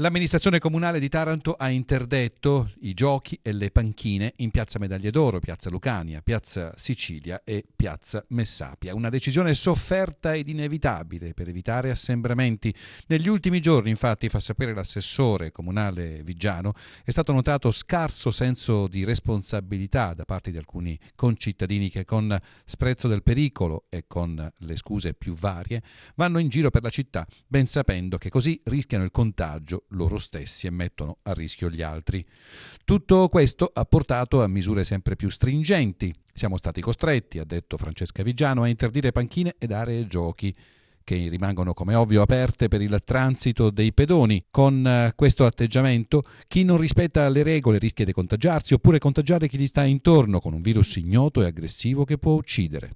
L'amministrazione comunale di Taranto ha interdetto i giochi e le panchine in Piazza Medaglie d'Oro, Piazza Lucania, Piazza Sicilia e Piazza Messapia. Una decisione sofferta ed inevitabile per evitare assembramenti. Negli ultimi giorni, infatti, fa sapere l'assessore comunale Vigiano, è stato notato scarso senso di responsabilità da parte di alcuni concittadini che con sprezzo del pericolo e con le scuse più varie vanno in giro per la città ben sapendo che così rischiano il contagio loro stessi e mettono a rischio gli altri. Tutto questo ha portato a misure sempre più stringenti. Siamo stati costretti, ha detto Francesca Vigiano, a interdire panchine ed aree giochi che rimangono come ovvio aperte per il transito dei pedoni. Con eh, questo atteggiamento chi non rispetta le regole rischia di contagiarsi oppure contagiare chi gli sta intorno con un virus ignoto e aggressivo che può uccidere.